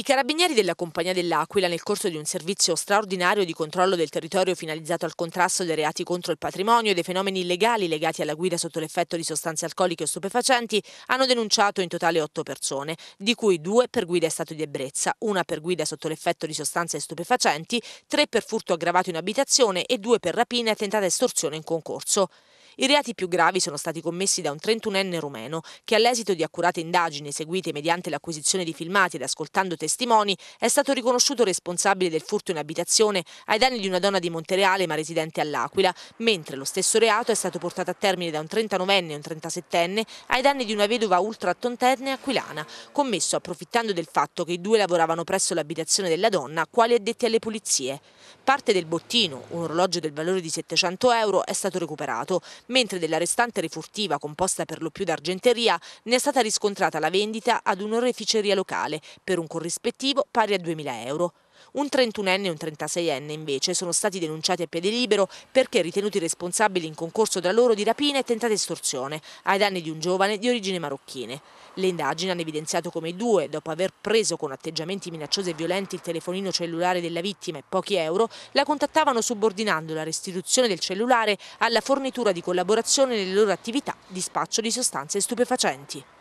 I carabinieri della Compagnia dell'Aquila, nel corso di un servizio straordinario di controllo del territorio finalizzato al contrasto dei reati contro il patrimonio e dei fenomeni illegali legati alla guida sotto l'effetto di sostanze alcoliche o stupefacenti, hanno denunciato in totale otto persone, di cui due per guida in stato di ebbrezza, una per guida sotto l'effetto di sostanze stupefacenti, tre per furto aggravato in abitazione e due per rapina e tentata estorsione in concorso. I reati più gravi sono stati commessi da un 31enne rumeno che all'esito di accurate indagini eseguite mediante l'acquisizione di filmati ed ascoltando testimoni è stato riconosciuto responsabile del furto in abitazione ai danni di una donna di Montereale ma residente all'Aquila, mentre lo stesso reato è stato portato a termine da un 39enne e un 37enne ai danni di una vedova ultra ultrattantenne aquilana, commesso approfittando del fatto che i due lavoravano presso l'abitazione della donna quali addetti alle pulizie. Parte del bottino, un orologio del valore di 700 euro, è stato recuperato, mentre della restante refurtiva, composta per lo più da argenteria, ne è stata riscontrata la vendita ad un'oreficeria locale per un corrispettivo pari a 2.000 euro. Un 31enne e un 36enne invece sono stati denunciati a piede libero perché ritenuti responsabili in concorso da loro di rapina e tentata estorsione ai danni di un giovane di origine marocchine. Le indagini hanno evidenziato come i due, dopo aver preso con atteggiamenti minacciosi e violenti il telefonino cellulare della vittima e pochi euro, la contattavano subordinando la restituzione del cellulare alla fornitura di collaborazione nelle loro attività di spaccio di sostanze stupefacenti.